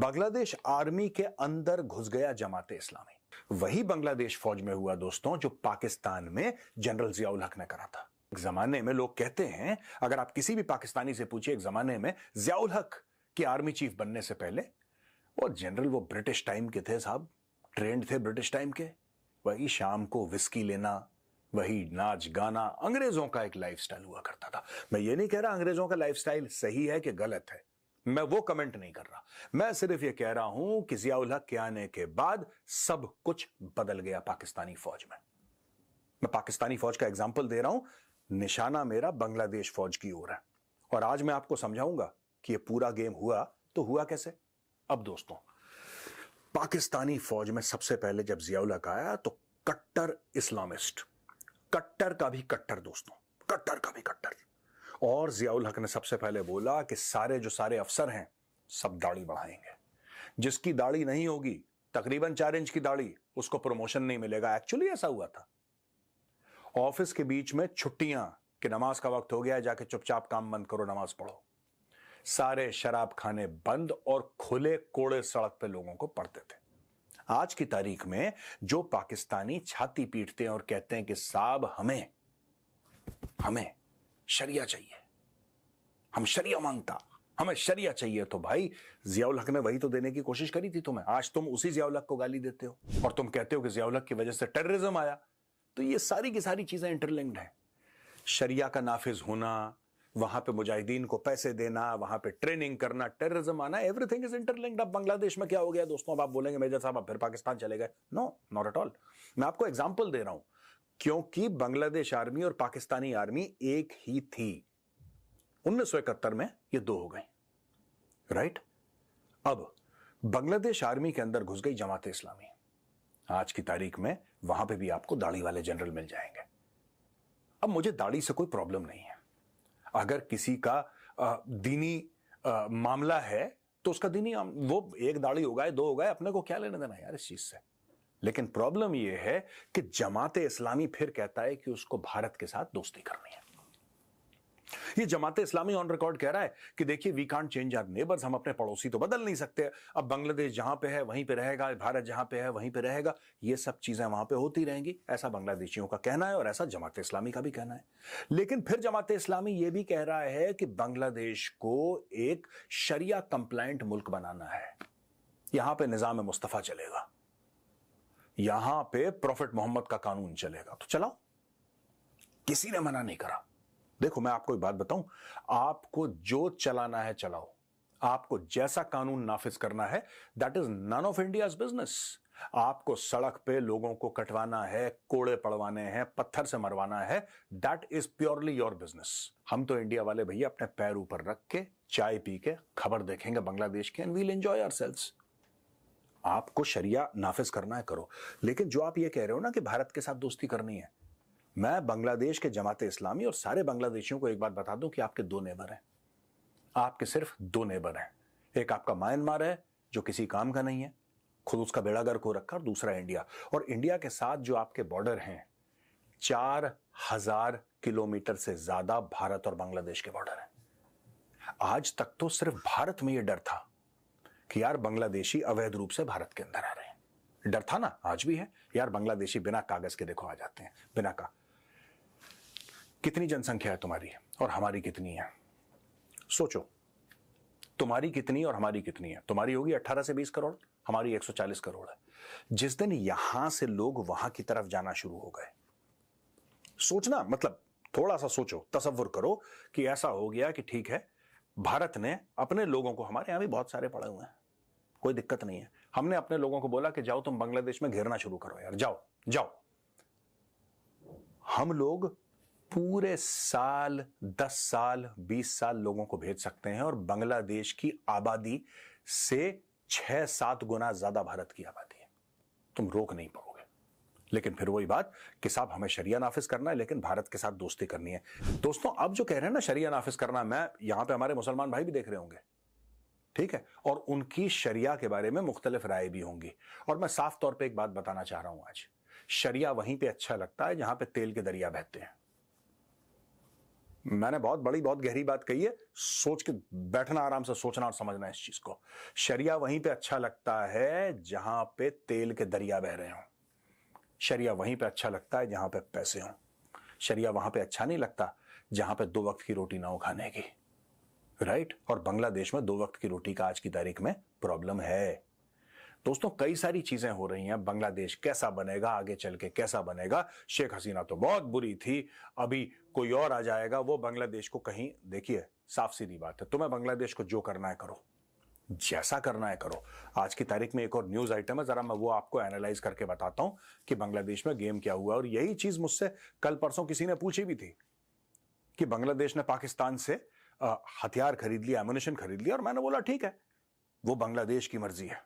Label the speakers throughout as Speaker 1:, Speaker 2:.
Speaker 1: Bangladesh army के अंदर घुस गया जमात इस्लामी वही बांग्लादेश फौज में हुआ दोस्तों जो पाकिस्तान में जनरल जियाउल हक ने करा था एक जमाने में लोग कहते हैं अगर आप किसी भी पाकिस्तानी से पूछिए एक जमाने में जियाउल हक के आर्मी चीफ बनने से पहले वो जनरल वो ब्रिटिश टाइम के थे साहब ट्रेंड थे ब्रिटिश टाइम के वही शाम को विस्की लेना वही नाच गाना अंग्रेजों का एक लाइफस्टाइल हुआ करता था मैं ये नहीं कह रहा अंग्रेजों का लाइफस्टाइल सही है कि गलत है मैं वो कमेंट नहीं कर रहा मैं सिर्फ ये कह रहा हूं कि जियाउल हक के आने के बाद सब कुछ बदल गया पाकिस्तानी फौज में मैं पाकिस्तानी फौज का एग्जाम्पल दे रहा हूं निशाना मेरा बांग्लादेश फौज की ओर है और आज मैं आपको समझाऊंगा कि ये पूरा गेम हुआ तो हुआ कैसे अब दोस्तों पाकिस्तानी फौज में सबसे पहले जब जियाउल हक आया तो कट्टर इस्लामिस्ट कट्टर का भी कट्टर दोस्तों कट्टर का भी कट्टर और जियाउल हक ने सबसे पहले बोला कि सारे जो सारे अफसर हैं सब दाढ़ी बढ़ाएंगे जिसकी दाढ़ी नहीं होगी तकरीबन चार इंच की दाढ़ी उसको प्रमोशन नहीं मिलेगा एक्चुअली ऐसा हुआ था ऑफिस के बीच में छुट्टियां कि नमाज का वक्त हो गया जाके चुपचाप काम बंद करो नमाज पढ़ो सारे शराब खाने बंद और खुले कोड़े सड़क पे लोगों को पढ़ते थे आज की तारीख में जो पाकिस्तानी छाती पीटते हैं और कहते हैं कि साहब हमें हमें शरिया चाहिए हम शरिया मांगता हमें शरिया चाहिए तो भाई जियाउल हक ने वही तो देने की कोशिश करी थी तुम्हें आज तुम उसी जियाउल हक को गाली देते हो और तुम कहते हो कि जियाउल हक की वजह से टेररिज्म आया तो ये सारी की सारी चीजें इंटरलिंक्ड हैं शरिया का नाफिज होना वहां पे मुजाहिदीन को पैसे देना वहां पे ट्रेनिंग करना टेररिज्म आना एवरीथिंग इज इंटरलिंक्ड अब बांग्लादेश में क्या हो गया दोस्तों अब आप बोलेंगे मेजर साहब आप फिर पाकिस्तान चले गए नो नॉट एट ऑल मैं आपको एग्जाम्पल दे रहा हूं क्योंकि बांग्लादेश आर्मी और पाकिस्तानी आर्मी एक ही थी उन्नीस में ये दो हो गए राइट अब बांग्लादेश आर्मी के अंदर घुस गई जमात इस्लामी आज की तारीख में वहां पे भी आपको दाढ़ी वाले जनरल मिल जाएंगे अब मुझे दाढ़ी से कोई प्रॉब्लम नहीं है अगर किसी का दीनी मामला है तो उसका दीनी वो एक दाढ़ी हो गए दो हो गए अपने को क्या लेने देना यार इस चीज से लेकिन प्रॉब्लम यह है कि जमात इस्लामी फिर कहता है कि उसको भारत के साथ दोस्ती करनी है ये जमात इस्लामी ऑन रिकॉर्ड कह रहा है कि देखिए we can't change our neighbours हम अपने पड़ोसी तो बदल नहीं सकते अब बांग्लादेश जहां पे है वहीं पे रहेगा भारत जहां पे है वहीं पे रहेगा ये सब चीजें वहां पे होती रहेंगी ऐसा बांग्लादेशियों का कहना है और ऐसा जमात इस्लामी का भी कहना है लेकिन फिर जमात इस्लामी यह भी कह रहा है कि बांग्लादेश को एक शरिया कंप्लाइंट मुल्क बनाना है यहां पर निज़ाम मुस्तफ़ा चलेगा यहां पे प्रॉफिट मोहम्मद का कानून चलेगा तो चलाओ किसी ने मना नहीं करा देखो मैं आपको एक बात बताऊं आपको जो चलाना है चलाओ आपको जैसा कानून नाफिज करना है that is none of India business आपको सड़क पे लोगों को कटवाना है कोड़े पड़वाने हैं पत्थर से मरवाना है that is purely your business हम तो इंडिया वाले भैया अपने पैर ऊपर रख के चाय पी के खबर देखेंगे बांग्लादेश के and we'll enjoy ourselves आपको शरिया नाफिज करना है करो लेकिन जो आप ये कह रहे हो ना कि भारत के साथ दोस्ती करनी है मैं बांग्लादेश के जमात इस्लामी और सारे बांग्लादेशियों को एक बात बता दूं कि आपके दो नेबर हैं आपके सिर्फ दो नेबर हैं एक आपका म्यांमार है जो किसी काम का नहीं है खुद उसका बेड़ा गर्क हो रखा और दूसरा इंडिया और इंडिया के साथ जो आपके बॉर्डर हैं चार हजार किलोमीटर से ज्यादा भारत और बांग्लादेश के बॉर्डर हैं आज तक तो सिर्फ भारत में यह डर था कि यार बांग्लादेशी अवैध रूप से भारत के अंदर आ रहे हैं डर था ना आज भी है यार बांग्लादेशी बिना कागज के देखो आ जाते हैं बिना का कितनी जनसंख्या है तुम्हारी और हमारी कितनी है सोचो तुम्हारी कितनी और हमारी कितनी है तुम्हारी होगी 18 से 20 करोड़ हमारी 140 करोड़ है जिस दिन यहां से लोग वहां की तरफ जाना शुरू हो गए सोचना मतलब थोड़ा सा सोचो तस्वुर करो कि ऐसा हो गया कि ठीक है भारत ने अपने लोगों को हमारे यहां भी बहुत सारे पड़े हुए हैं कोई दिक्कत नहीं है हमने अपने लोगों को बोला कि जाओ तुम बांग्लादेश में घेरना शुरू करो यार जाओ जाओ हम लोग पूरे साल दस साल बीस साल लोगों को भेज सकते हैं और बांग्लादेश की आबादी से छह सात गुना ज्यादा भारत की आबादी है तुम रोक नहीं पाओगे लेकिन फिर वही बात कि साहब हमें शरिया नाफिज करना है लेकिन भारत के साथ दोस्ती करनी है दोस्तों अब जो कह रहे हैं ना शरिया नाफिज करना मैं यहां पे हमारे मुसलमान भाई भी देख रहे होंगे ठीक है और उनकी शरिया के बारे में मुख्तलिफ राय भी होंगी और मैं साफ तौर पर एक बात बताना चाह रहा हूं आज शरिया वहीं पर अच्छा लगता है जहां पर तेल के दरिया बहते हैं मैंने बहुत बड़ी बहुत गहरी बात कही है सोच के बैठना आराम से सोचना और समझना इस चीज को शरिया वहीं पे अच्छा लगता है जहां पे तेल के दरिया बह रहे हों शरिया वहीं पे अच्छा लगता है जहां पे पैसे हों शरिया वहां पे अच्छा नहीं लगता जहां पे दो वक्त की रोटी ना हो खाने की राइट और बांग्लादेश में दो वक्त की रोटी का आज की तारीख में प्रॉब्लम है दोस्तों कई सारी चीजें हो रही हैं बांग्लादेश कैसा बनेगा आगे चल के कैसा बनेगा शेख हसीना तो बहुत बुरी थी अभी कोई और आ जाएगा वो बांग्लादेश को कहीं देखिए साफ सीधी बात है तुम्हें बांग्लादेश को जो करना है करो जैसा करना है करो आज की तारीख में एक और न्यूज आइटम है जरा मैं वो आपको एनालाइज करके बताता हूं कि बांग्लादेश में गेम क्या हुआ और यही चीज मुझसे कल परसों किसी ने पूछी भी थी कि बांग्लादेश ने पाकिस्तान से हथियार खरीद लिया एमोनेशन खरीद लिया और मैंने बोला ठीक है वो बांग्लादेश की मर्जी है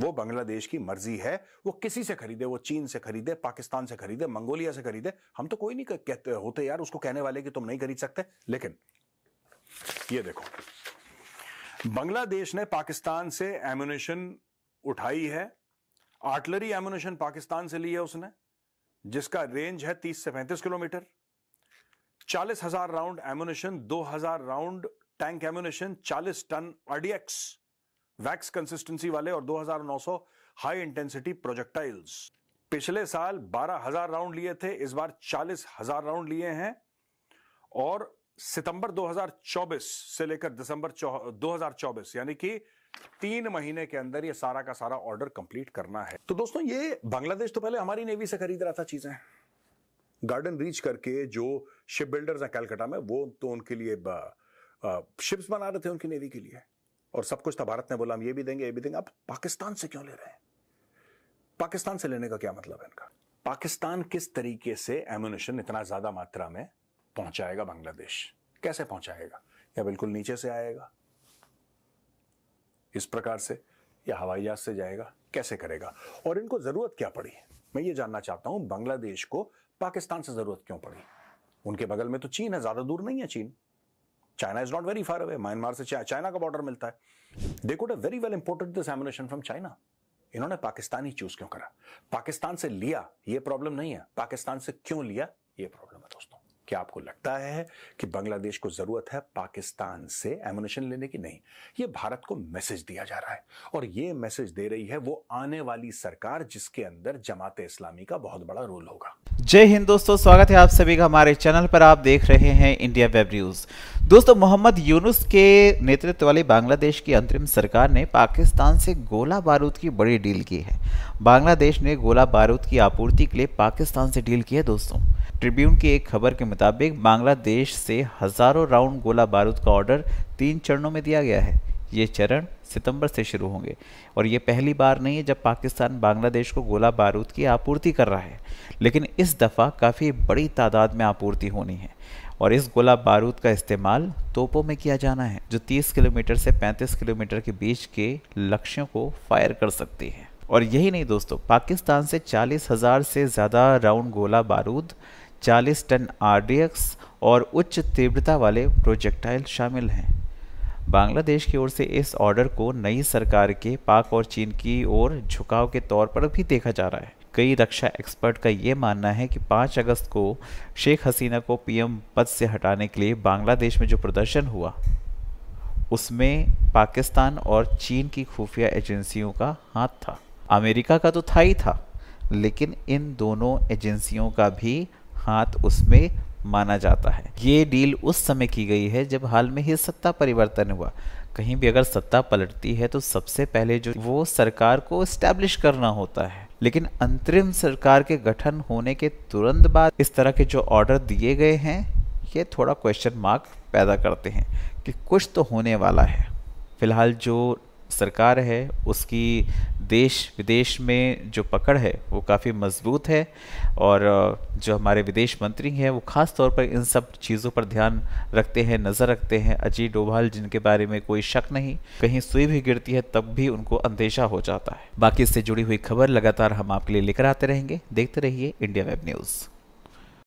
Speaker 1: वो बांग्लादेश की मर्जी है वो किसी से खरीदे वो चीन से खरीदे पाकिस्तान से खरीदे मंगोलिया से खरीदे हम तो कोई नहीं कहते होते यार उसको कहने वाले कि तुम नहीं खरीद सकते लेकिन ये देखो बांग्लादेश ने पाकिस्तान से एमुनेशन उठाई है आर्टलरी एमुनेशन पाकिस्तान से ली है उसने जिसका रेंज है तीस से पैंतीस किलोमीटर चालीस हजार राउंड एम्यूनेशन दो हजार राउंड टैंक एमुनेशन चालीस टन आरडीएक्स वैक्स कंसिस्टेंसी वाले और 2900 हाई इंटेंसिटी प्रोजेक्टाइल्स पिछले साल 12000 राउंड लिए थे इस बार 40000 राउंड लिए हैं और सितंबर 2024 से लेकर दिसंबर 2024 यानी कि तीन महीने के अंदर ये सारा का सारा ऑर्डर कंप्लीट करना है तो दोस्तों ये बांग्लादेश तो पहले हमारी नेवी से खरीद रहा था चीजें गार्डन रीच करके जो शिप बिल्डर्स हैं कैलकटा में वो तो उनके लिए शिप्स बना रहे थे उनकी नेवी के लिए और सब कुछ था भारत ने बोला हम ये भी देंगे ये भी देंगे आप पाकिस्तान से क्यों ले रहे हैं पाकिस्तान से लेने का क्या मतलब है इनका पाकिस्तान किस तरीके से एमुनेशन इतना ज्यादा मात्रा में पहुंचाएगा बांग्लादेश कैसे पहुंचाएगा या बिल्कुल नीचे से आएगा इस प्रकार से या हवाई जहाज से जाएगा कैसे करेगा और इनको जरूरत क्या पड़ी मैं ये जानना चाहता हूं बांग्लादेश को पाकिस्तान से ज़रूरत क्यों पड़ी उनके बगल में तो चीन है ज़्यादा दूर नहीं है चीन China is not very far away Myanmar से चाइना का बॉर्डर मिलता है they could very well imported this ammunition from China इन्होंने पाकिस्तान ही चूज क्यों करा पाकिस्तान से लिया ये प्रॉब्लम नहीं है पाकिस्तान से क्यों लिया ये प्रॉब्लम है दोस्तों क्या आपको लगता है कि बांग्लादेश को जरूरत है पाकिस्तान से एमुनेशन लेने की नहीं ये भारत को मैसेज दिया जा रहा है और ये मैसेज दे रही है वो आने वाली सरकार जिसके अंदर जमात इस्लामी का बहुत बड़ा रोल
Speaker 2: होगा जय हिंद दोस्तों स्वागत है आप सभी का हमारे चैनल पर आप देख रहे हैं इंडिया वेब न्यूज़ दोस्तों मोहम्मद यूनुस के नेतृत्व वाली बांग्लादेश की अंतरिम सरकार ने पाकिस्तान से गोला बारूद की बड़ी डील की है बांग्लादेश ने गोला बारूद की आपूर्ति के लिए पाकिस्तान से डील की है दोस्तों ट्रिब्यून की एक खबर के मुताबिक बांग्लादेश से हज़ारों राउंड गोला बारूद का ऑर्डर तीन चरणों में दिया गया है ये चरण सितंबर से शुरू होंगे और ये पहली बार नहीं है जब पाकिस्तान बांग्लादेश को गोला बारूद की आपूर्ति कर रहा है लेकिन इस दफ़ा काफ़ी बड़ी तादाद में आपूर्ति होनी है और इस गोला बारूद का इस्तेमाल तोपों में किया जाना है जो 30 किलोमीटर से 35 किलोमीटर के बीच के लक्ष्यों को फायर कर सकती है और यही नहीं दोस्तों पाकिस्तान से चालीस हज़ार से ज़्यादा राउंड गोला बारूद चालीस टन आर और उच्च तीव्रता वाले प्रोजेक्टाइल शामिल हैं बांग्लादेश की ओर से इस ऑर्डर को नई सरकार के पाक और चीन की ओर झुकाव के तौर पर भी देखा जा रहा है कई रक्षा एक्सपर्ट का ये मानना है कि 5 अगस्त को शेख हसीना को पीएम पद से हटाने के लिए बांग्लादेश में जो प्रदर्शन हुआ उसमें पाकिस्तान और चीन की खुफिया एजेंसियों का हाथ था अमेरिका का तो था ही था लेकिन इन दोनों एजेंसियों का भी हाथ उसमें माना जाता है ये डील उस समय की गई है जब हाल में ही सत्ता परिवर्तन हुआ कहीं भी अगर सत्ता पलटती है तो सबसे पहले जो वो सरकार को स्टैब्लिश करना होता है लेकिन अंतरिम सरकार के गठन होने के तुरंत बाद इस तरह के जो ऑर्डर दिए गए हैं ये थोड़ा क्वेश्चन मार्क पैदा करते हैं कि कुछ तो होने वाला है फिलहाल जो सरकार है उसकी देश विदेश में जो पकड़ है वो काफ़ी मजबूत है और जो हमारे विदेश मंत्री हैं वो ख़ास तौर पर इन सब चीज़ों पर ध्यान रखते हैं नज़र रखते हैं अजीत डोभाल जिनके बारे में कोई शक नहीं कहीं सुई भी गिरती है तब भी उनको अंदेशा हो जाता है बाकी इससे जुड़ी हुई खबर लगातार हम आपके लिए लेकर आते रहेंगे देखते रहिए इंडिया वेब न्यूज़